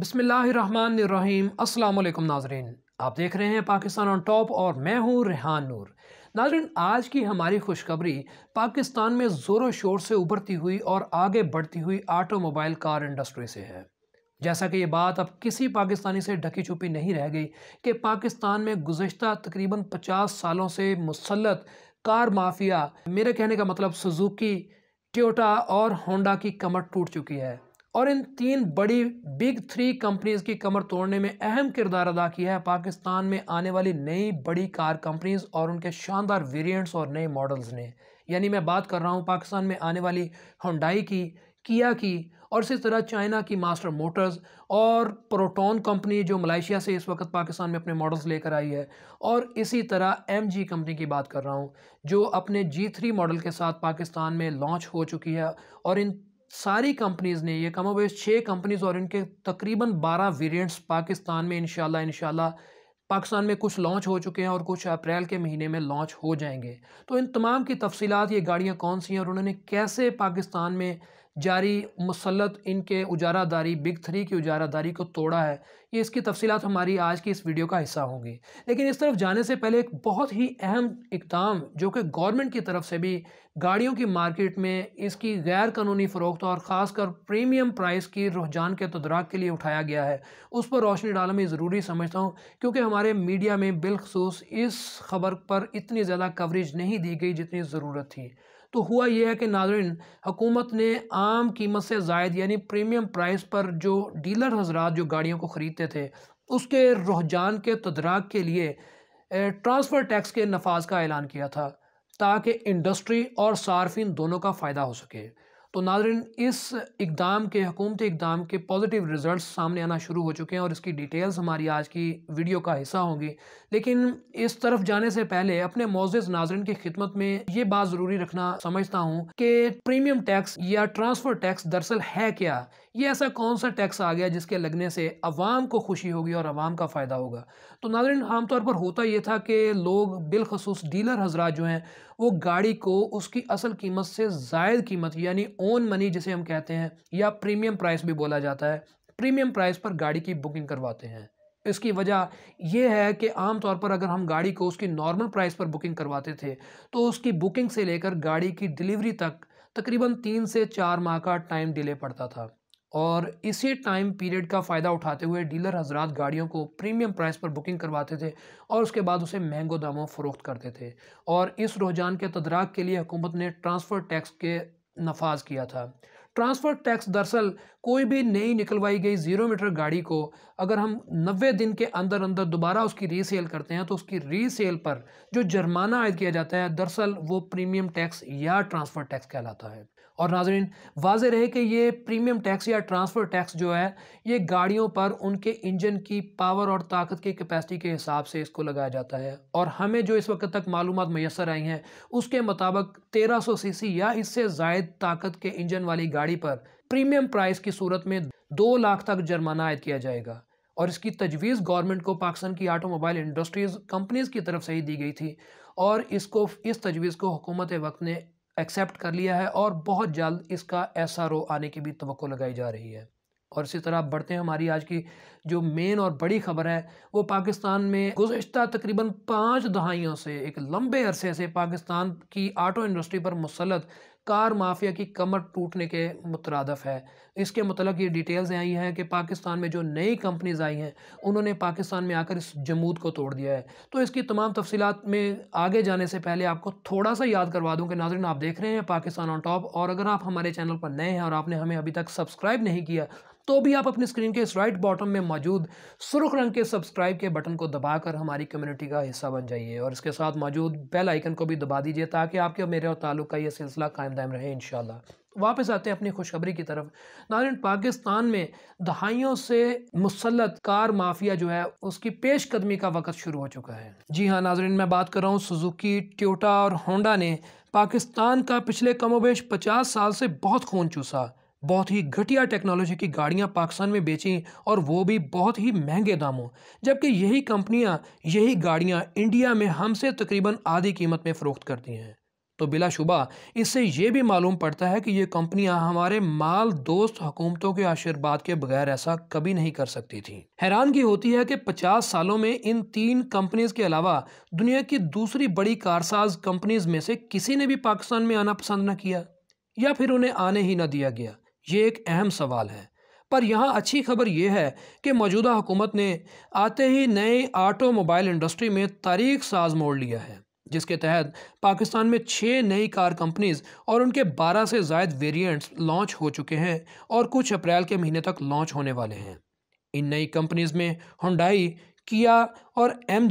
बसमीम् अल्लाम नाजरीन आप देख रहे हैं पाकिस्तान ऑन टॉप और मैं हूँ रेहान नूर नाजरीन आज की हमारी खुशखबरी पाकिस्तान में ज़ोरों शोर से उभरती हुई और आगे बढ़ती हुई ऑटोमोबाइल कार इंडस्ट्री से है जैसा कि ये बात अब किसी पाकिस्तानी से ढकी छुपी नहीं रह गई कि पाकिस्तान में गुज्त तकरीबन पचास सालों से मुसलत कार माफिया मेरे कहने का मतलब सुजुकी ट्योटा और होंडा की कमर टूट चुकी है और इन तीन बड़ी बिग थ्री कंपनीज़ की कमर तोड़ने में अहम किरदार अदा किया है पाकिस्तान में आने वाली नई बड़ी कार कंपनीज़ और उनके शानदार वेरिएंट्स और नए मॉडल्स ने यानी मैं बात कर रहा हूँ पाकिस्तान में आने वाली होंडाई की किया की और इसी तरह चाइना की मास्टर मोटर्स और प्रोटोन कंपनी जो मलेशिया से इस वक्त पाकिस्तान में अपने मॉडल्स लेकर आई है और इसी तरह एम जी कंपनी की बात कर रहा हूँ जो अपने जी थ्री मॉडल के साथ पाकिस्तान में लॉन्च हो चुकी है और इन सारी कंपनीज़ ने ये कम वेश छः कंपनीज़ और इनके तकरीबन बारह वेरिएंट्स पाकिस्तान में इनशाला इनशाला पाकिस्तान में कुछ लॉन्च हो चुके हैं और कुछ अप्रैल के महीने में लॉन्च हो जाएंगे तो इन तमाम की तफसीत ये गाड़ियाँ कौन सी हैं और उन्होंने कैसे पाकिस्तान में जारी मुसलत इनके उजारादारी बिग थ्री की उजारादारी को तोड़ा है ये इसकी तफसीत हमारी आज की इस वीडियो का हिस्सा होंगी लेकिन इस तरफ जाने से पहले एक बहुत ही अहम इकदाम जो कि गवर्नमेंट की तरफ से भी गाड़ियों की मार्केट में इसकी गैर कानूनी फ़रोख्त और ख़ासकर प्रीमियम प्राइस की रुझान के तदराक के लिए उठाया गया है उस पर रोशनी डालना मैं ज़रूरी समझता हूँ क्योंकि हमारे मीडिया में बिलखसूस इस खबर पर इतनी ज़्यादा कवरेज नहीं दी गई जितनी ज़रूरत थी तो हुआ यह है कि नाजरन हुकूमत ने आम कीमत से जायद यानी प्रीमियम प्राइस पर जो डीलर हजरात जो गाड़ियों को ख़रीदते थे उसके रुझान के तदराक के लिए ट्रांसफ़र टैक्स के नफाज का ऐलान किया था ताकि इंडस्ट्री और सार्फिन दोनों का फ़ायदा हो सके तो नाजरन इस इकदाम के हकूमती इकदाम के पॉजिटिव रिज़ल्ट सामने आना शुरू हो चुके हैं और इसकी डिटेल्स हमारी आज की वीडियो का हिस्सा होंगी लेकिन इस तरफ जाने से पहले अपने मोजिज़ नाजरन की खिदमत में ये बात ज़रूरी रखना समझता हूँ कि प्रीमियम टैक्स या ट्रांसफ़र टैक्स दरअसल है क्या ये ऐसा कौन सा टैक्स आ गया जिसके लगने से अवाम को खुशी होगी और अवाम का फ़ायदा होगा तो नाजरन आमतौर पर होता ये था कि लोग बिलखसूस डीलर हजरा जो हैं वो गाड़ी को उसकी असल कीमत से जायद कीमत यानी ओन मनी जिसे हम कहते हैं या प्रीमियम प्राइस भी बोला जाता है प्रीमियम प्राइस पर गाड़ी की बुकिंग करवाते हैं इसकी वजह यह है कि आम तौर पर अगर हम गाड़ी को उसकी नॉर्मल प्राइस पर बुकिंग करवाते थे तो उसकी बुकिंग से लेकर गाड़ी की डिलीवरी तक तकरीबन तीन से चार माह का टाइम डिले पड़ता था और इसी टाइम पीरियड का फ़ायदा उठाते हुए डीलर हजरात गाड़ियों को प्रीमियम प्राइस पर बुकिंग करवाते थे और उसके बाद उसे महंगो दामों फ़रोख्त करते थे और इस रुझान के तदराक के लिए हुकूमत ने ट्रांसफ़र टैक्स के नफाज किया था ट्रांसफ़र टैक्स दरअसल कोई भी नई निकलवाई गई ज़ीरो मीटर गाड़ी को अगर हम नबे दिन के अंदर अंदर दोबारा उसकी रीसेल करते हैं तो उसकी रीसेल पर जो जुर्माना आयद किया जाता है दरअसल वो प्रीमियम टैक्स या ट्रांसफ़र टैक्स कहलाता है और नाजरीन वाज रहे कि ये प्रीमियम टैक्स या ट्रांसफ़र टैक्स जो है ये गाड़ियों पर उनके इंजन की पावर और ताकत की कैपेसिटी के हिसाब से इसको लगाया जाता है और हमें जो इस वक्त तक मालूम मैसर आई हैं उसके मुताबिक तेरह सौ सी या इससे जायद ताकत के इंजन वाली गाड़ी पर प्रीमियम प्राइस की सूरत में दो लाख तक जुर्माना आयद किया जाएगा और इसकी तजवीज़ गवर्नमेंट को पाकिस्तान की ऑटोमोबाइल इंडस्ट्रीज़ कंपनीज़ की तरफ से ही दी गई थी और इसको इस तजवीज़ को हुकूमत वक्त ने एक्सेप्ट कर लिया है और बहुत जल्द इसका एस आर ओ आने की भी तो लगाई जा रही है और इसी तरह बढ़ते हैं हमारी आज की जो मेन और बड़ी खबर है वो पाकिस्तान में गुज्त तकरीबन पाँच दहाइयों से एक लंबे अरसे से पाकिस्तान की आटो इंडस्ट्री पर मुसलत कार माफिया की कमर टूटने के मुतरदफ है इसके मतलब ये डिटेल्स आई हैं कि पाकिस्तान में जो नई कंपनीज आई हैं उन्होंने पाकिस्तान में आकर इस जमूद को तोड़ दिया है तो इसकी तमाम तफसीत में आगे जाने से पहले आपको थोड़ा सा याद करवा दूँ कि नाजरन आप देख रहे हैं पाकिस्तान ऑन टॉप और अगर आप हमारे चैनल पर नए हैं और आपने हमें अभी तक सब्सक्राइब नहीं किया तो भी आप अपनी स्क्रीन के इस राइट बॉटम में मौजूद सुरख रंग के सब्सक्राइब के बटन को दबाकर हमारी कम्युनिटी का हिस्सा बन जाइए और इसके साथ मौजूद बेल आइकन को भी दबा दीजिए ताकि आपके और मेरे और ताल्लुक का यह सिलसिला कायम दायम रहे इन वापस आते हैं अपनी खुशखबरी की तरफ नारायण पाकिस्तान में दहाइयों से मुसलत कार माफिया जो है उसकी पेशकदमी का वक्त शुरू हो चुका है जी हाँ नाजरन मैं बात कर रहा हूँ सुजुकी ट्योटा और होंडा ने पाकिस्तान का पिछले कमोबेश पचास साल से बहुत खून चूसा बहुत ही घटिया टेक्नोलॉजी की गाड़ियां पाकिस्तान में बेचीं और वो भी बहुत ही महंगे दामों जबकि यही कंपनियां यही गाड़ियां इंडिया में हमसे तकरीबन आधी कीमत में फ़रोख्त करती हैं तो बिलाशुबा इससे ये भी मालूम पड़ता है कि ये कंपनियां हमारे माल दोस्त हुकूमतों के आशीर्वाद के बगैर ऐसा कभी नहीं कर सकती थी हैरानगी होती है कि पचास सालों में इन तीन कंपनीज के अलावा दुनिया की दूसरी बड़ी कारसाज कंपनीज में से किसी ने भी पाकिस्तान में आना पसंद न किया या फिर उन्हें आने ही न दिया गया ये एक अहम सवाल है पर यहाँ अच्छी खबर यह है कि मौजूदा हुकूमत ने आते ही नए ऑटोमोबाइल इंडस्ट्री में तारीख साज मोड़ लिया है जिसके तहत पाकिस्तान में छः नई कार कंपनीज और उनके 12 से जायद वेरिएंट्स लॉन्च हो चुके हैं और कुछ अप्रैल के महीने तक लॉन्च होने वाले हैं इन नई कंपनीज में हुंडाई किया और एम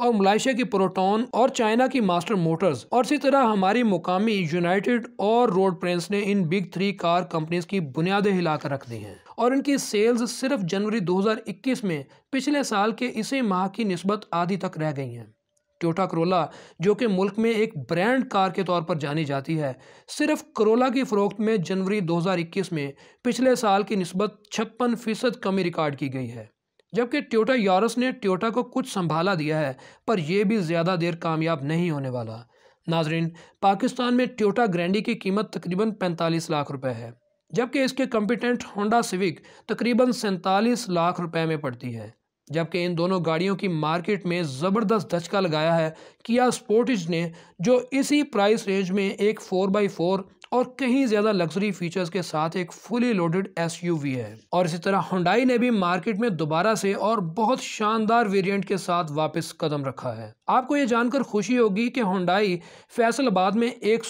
और मलाइशिया की प्रोटोन और चाइना की मास्टर मोटर्स और इसी तरह हमारी मुकामी यूनाइटेड और रोड प्रेंस ने इन बिग थ्री कार कंपनीज की बुनियादें हिलाकर रख दी हैं और इनकी सेल्स सिर्फ जनवरी 2021 में पिछले साल के इसी माह की नस्बत आधी तक रह गई हैं टोटा करोला जो कि मुल्क में एक ब्रांड कार के तौर पर जानी जाती है सिर्फ करोला की फ़रोख्त में जनवरी 2021 में पिछले साल की नस्बत छप्पन फ़ीसद कमी रिकॉर्ड की गई है जबकि ट्योटा यारस ने ट्योटा को कुछ संभाला दिया है पर यह भी ज़्यादा देर कामयाब नहीं होने वाला नाजरीन पाकिस्तान में ट्योटा ग्रैंडी की कीमत तकरीबन पैंतालीस लाख रुपए है जबकि इसके कम्पिटेंट होंडा सिविक तकरीबन सैंतालीस लाख रुपए में पड़ती है जबकि इन दोनों गाड़ियों की मार्केट में ज़बरदस्त धचका लगाया है किया स्पोर्टिज ने जो इसी प्राइस रेंज में एक फोर बाई फोर और कहीं ज़्यादा लग्जरी फीचर्स के साथ एक फुली लोडेड एस है और इसी तरह हुडाई ने भी मार्केट में दोबारा से और बहुत शानदार वेरिएंट के साथ वापस कदम रखा है आपको ये जानकर खुशी होगी कि हुडाई फैसलाबाद में एक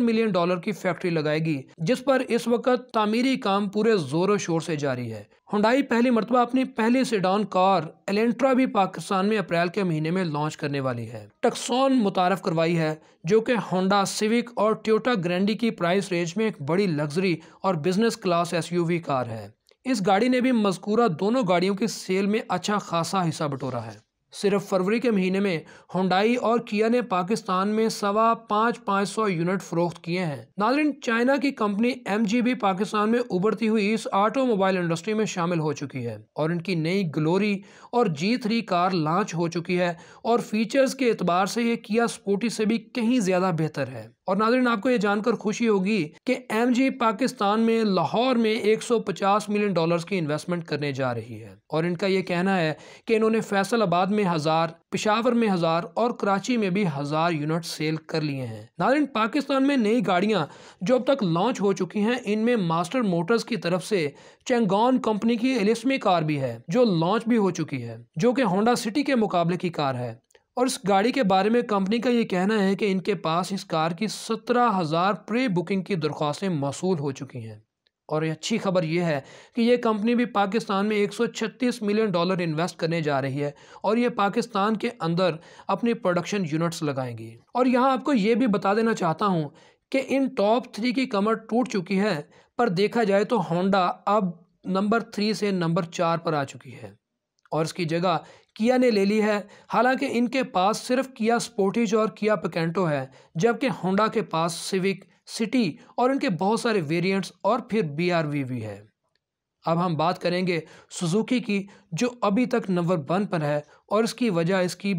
मिलियन डॉलर की फैक्ट्री लगाएगी जिस पर इस वक्त तामीरी काम पूरे जोरों शोर से जारी है हुडाई पहली मरतबा अपनी पहली सीडान कार एलेंट्रा भी पाकिस्तान में अप्रैल के महीने में लॉन्च करने वाली है टक्सोन मुतारफ करवाई है जो कि होंडा सिविक और ट्योटा ग्रैंडी की प्राइस रेंज में एक बड़ी लग्जरी और बिजनेस क्लास एसयूवी कार है इस गाड़ी ने भी मजकूरा दोनों गाड़ियों की सेल में अच्छा खासा हिस्सा बटोरा है सिर्फ फरवरी के महीने में होंडाई और किया ने पाकिस्तान में सवा पाँच पाँच सौ यूनिट फरोख्त किए हैं नाजरीन चाइना की कंपनी एम भी पाकिस्तान में उभरती हुई इस ऑटोमोबाइल इंडस्ट्री में शामिल हो चुकी है और इनकी नई ग्लोरी और जी थ्री कार लॉन्च हो चुकी है और फीचर्स के अतबार से ये किया स्पोटी से भी कहीं ज़्यादा बेहतर है और नाजरन आपको ये जानकर खुशी होगी कि एम पाकिस्तान में लाहौर में 150 मिलियन डॉलर्स की इन्वेस्टमेंट करने जा रही है और इनका ये कहना है कि इन्होंने फैसलाबाद में में हज़ार पिशावर में हज़ार और कराची में भी हज़ार यूनिट सेल कर लिए हैं नारायण पाकिस्तान में नई गाड़ियाँ जो अब तक लॉन्च हो चुकी हैं इनमें मास्टर मोटर्स की तरफ से चेंगॉन कंपनी की एलिस्मी कार भी है जो लॉन्च भी हो चुकी है जो कि होंडा सिटी के मुकाबले की कार है और इस गाड़ी के बारे में कंपनी का ये कहना है कि इनके पास इस कार की सत्रह हज़ार प्री बुकिंग की दरख्वास्तें मौसू हो चुकी हैं और अच्छी खबर यह है कि यह कंपनी भी पाकिस्तान में 136 मिलियन डॉलर इन्वेस्ट करने जा रही है और यह पाकिस्तान के अंदर अपनी प्रोडक्शन यूनिट्स लगाएंगी और यहाँ आपको ये भी बता देना चाहता हूँ कि इन टॉप थ्री की कमर टूट चुकी है पर देखा जाए तो होंडा अब नंबर थ्री से नंबर चार पर आ चुकी है और इसकी जगह किया ने ले ली है हालांकि इनके पास सिर्फ किया स्पोर्टिज और किया पिकेंटो है जबकि होंडा के पास सिविक सिटी और इनके बहुत सारे वेरिएंट्स और फिर बी भी है अब हम बात करेंगे सुजुकी की जो अभी तक नंबर वन पर है और इसकी वजह इसकी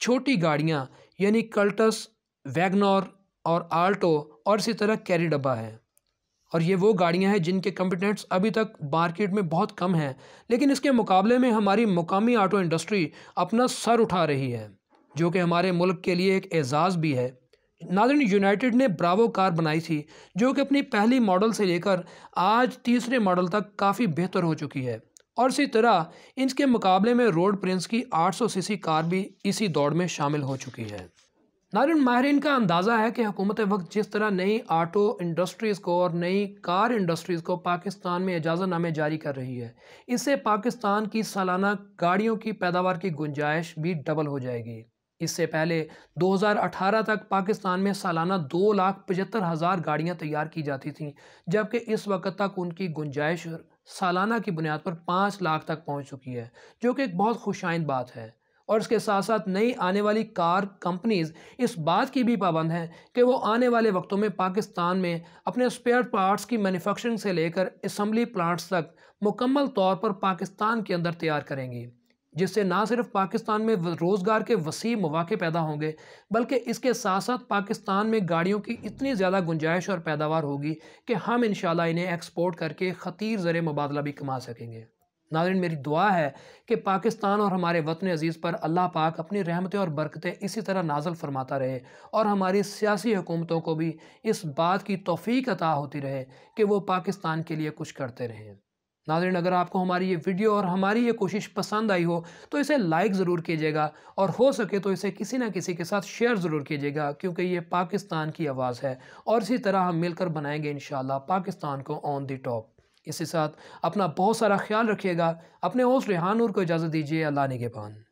छोटी गाड़ियाँ यानी कल्टस वैगनॉर और आल्टो और इसी तरह कैरी डब्बा है और ये वो गाड़ियाँ हैं जिनके कंपिटेंट्स अभी तक मार्केट में बहुत कम हैं लेकिन इसके मुकाबले में हमारी मुकामी ऑटो इंडस्ट्री अपना सर उठा रही है जो कि हमारे मुल्क के लिए एक एजाज़ भी है नादन यूनाइटेड ने ब्रावो कार बनाई थी जो कि अपनी पहली मॉडल से लेकर आज तीसरे मॉडल तक काफ़ी बेहतर हो चुकी है और इसी तरह इनके मुकाबले में रोड प्रिंस की 800 सीसी कार भी इसी दौड़ में शामिल हो चुकी है नारिन माहरीन का अंदाज़ा है कि हुकूमत वक्त जिस तरह नई आटो इंडस्ट्रीज़ को और नई कार इंडस्ट्रीज़ को पाकिस्तान में इजाज़तनामे जारी कर रही है इससे पाकिस्तान की सालाना गाड़ियों की पैदावार की गुंजाइश भी डबल हो जाएगी इससे पहले 2018 तक पाकिस्तान में सालाना दो लाख पचहत्तर हज़ार गाड़ियाँ तैयार की जाती थीं जबकि इस वक्त तक उनकी गुंजाइश सालाना की बुनियाद पर पाँच लाख तक पहुँच चुकी है जो कि एक बहुत खुशाइंद बात है और इसके साथ साथ नई आने वाली कार कंपनीज इस बात की भी पाबंद हैं कि वो आने वाले वक्तों में पाकिस्तान में अपने स्पेयर पार्ट्स की मैन्युफैक्चरिंग से लेकर असम्बली प्लांट्स तक मुकम्मल तौर पर पाकिस्तान के अंदर तैयार करेंगी जिससे ना सिर्फ पाकिस्तान में रोज़गार के वसी मौाक़े पैदा होंगे बल्कि इसके साथ साथ पाकिस्तान में गाड़ियों की इतनी ज़्यादा गुंजाइश और पैदावार होगी कि हम इन इन्हें एक्सपोर्ट करके ख़तीर ज़र मुबादला भी कमा सकेंगे नादिन मेरी दुआ है कि पाकिस्तान और हमारे वतन अज़ीज़ पर अल्लाह पाक अपनी रहमतें और बरकतें इसी तरह नाजल फरमाता रहे और हमारी सियासी हुकूमतों को भी इस बात की तोफ़ी अता होती रहे कि वो पाकिस्तान के लिए कुछ करते रहें नाजरन अगर आपको हमारी ये वीडियो और हमारी ये कोशिश पसंद आई हो तो इसे लाइक ज़रूर कीजिएगा और हो सके तो इसे किसी ना किसी के साथ शेयर ज़रूर कीजिएगा क्योंकि ये पाकिस्तान की आवाज़ है और इसी तरह हम मिलकर बनाएंगे इन पाकिस्तान को ऑन दी टॉप इसी साथ अपना बहुत सारा ख्याल रखिएगा अपने होस्ट रेहानूर को इजाज़त दीजिए अल्लाह ने के पान